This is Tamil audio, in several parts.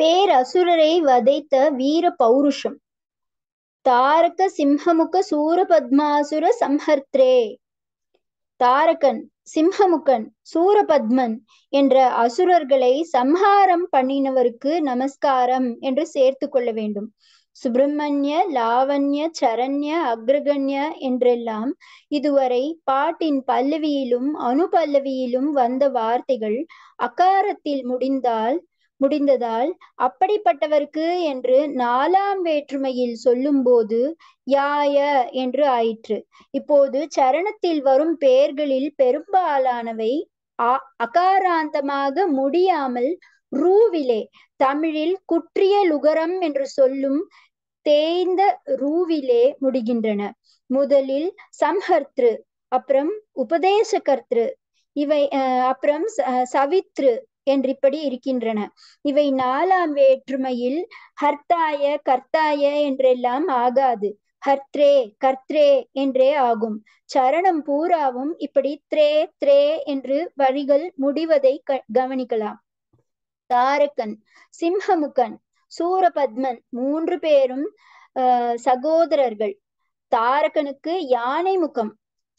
பேரசுரரை வதைத்த வீர பௌருஷம் தாரக சிம்ஹமுக சூரபத்மாசுர சம்ஹர்த்ரே தாரகன் சிம்ஹமுகன் சூரபத்மன் என்ற அசுரர்களை சம்ஹாரம் பண்ணினவருக்கு நமஸ்காரம் என்று சேர்த்து கொள்ள வேண்டும் சுப்பிரமணிய லாவண்ய சரண்ய அக்ரகண்ய என்றெல்லாம் இதுவரை பாட்டின் பல்லவியிலும் அனுபல்லவியிலும் வந்த வார்த்தைகள் அகாரத்தில் முடிந்தால் முடிந்ததால் அப்படிப்பட்டவர்க்கு என்று நாலாம் வேற்றுமையில் சொல்லும்போது யாய என்று ஆயிற்று இப்போது சரணத்தில் வரும் பெயர்களில் பெரும்பாலானவை அகாராந்தமாக முடியாமல் ரூவிலே தமிழில் குற்றிய லுகரம் என்று சொல்லும் தேய்ந்த ரூவிலே முடிகின்றன முதலில் சம்ஹர்த்ரு அப்புறம் உபதேச கர்த்ரு இவை அப்புறம் சவித்ரு என்றிப்படி இருக்கின்றன இவை நாலாம் வேற்றுமையில் ஹர்த்தாய கர்த்தாய என்றெல்லாம் ஆகாது ஹர்த்ரே கர்த்ரே என்றே ஆகும் சரணம் பூராவும் இப்படி த்ரே த்ரே என்று வரிகள் முடிவதை கவனிக்கலாம் தாரகன் சிம்ஹமுகன் சூரபத்மன் மூன்று பேரும் சகோதரர்கள் தாரகனுக்கு யானை முகம்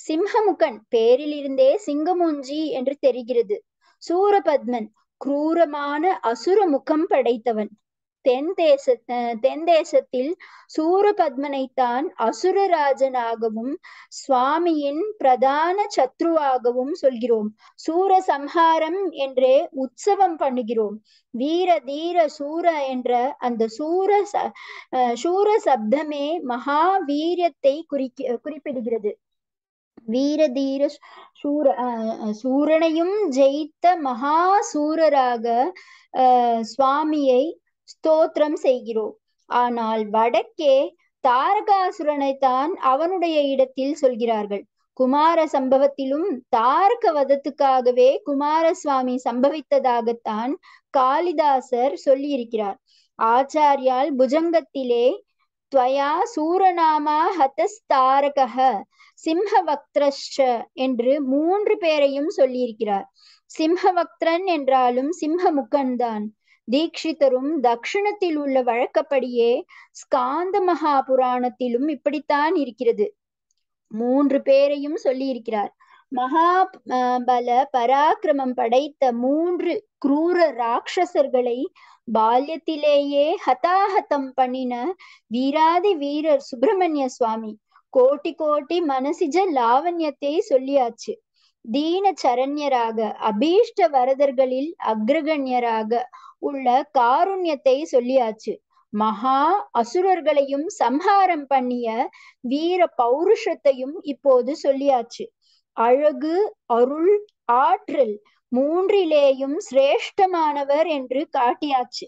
சிம்ஹமுகன் பேரிலிருந்தே சிங்கமூஞ்சி என்று தெரிகிறது சூரபத்மன் குரூரமான அசுர முகம் படைத்தவன் தென் தேச தென் தேசத்தில் சூரபத்மனைத்தான் அசுரராஜனாகவும் சுவாமியின் பிரதான சத்ருவாகவும் சொல்கிறோம் சூர சம்ஹாரம் என்றே உற்சவம் பண்ணுகிறோம் வீர தீர சூர என்ற அந்த சூர சூர சப்தமே மகாவீரியத்தை குறிக்க குறிப்பிடுகிறது வீரதீர சூர சூரனையும் ஜெயித்த மகாசூரராக சுவாமியை ஸ்தோத்திரம் செய்கிறோம் ஆனால் வடக்கே தாரகாசுரனை தான் அவனுடைய இடத்தில் சொல்கிறார்கள் குமார சம்பவத்திலும் தாரக வதத்துக்காகவே குமாரசுவாமி சம்பவித்ததாகத்தான் காளிதாசர் சொல்லியிருக்கிறார் ஆச்சாரியால் புஜங்கத்திலே துவயா சூரநாமா ஹதஸ்தாரக சிம்ஹவக்திரஷ என்று மூன்று பேரையும் சொல்லியிருக்கிறார் சிம்ஹவக்திரன் என்றாலும் முக்கன்தான் தீக்ஷிதரும் தக்ஷணத்தில் உள்ள வழக்கப்படியே ஸ்காந்த மகா புராணத்திலும் இப்படித்தான் இருக்கிறது மூன்று பேரையும் சொல்லியிருக்கிறார் மகா பல பராக்கிரமம் படைத்த மூன்று குரூர ராட்சசர்களை பால்யத்திலேயே ஹதாஹதம் பண்ணின வீராதி வீரர் சுப்பிரமணிய சுவாமி கோட்டி கோட்டி மனசிஜ லாவண்யத்தை சொல்லியாச்சு தீன சரண்யராக அபீஷ்ட வரதர்களில் அக்ரகண்யராக உள்ள காருண்யத்தை சொல்லியாச்சு மகா அசுரர்களையும் சம்ஹாரம் பண்ணிய வீர பௌருஷத்தையும் இப்போது சொல்லியாச்சு அழகு அருள் ஆற்றல் மூன்றிலேயும் சிரேஷ்டமானவர் என்று காட்டியாச்சு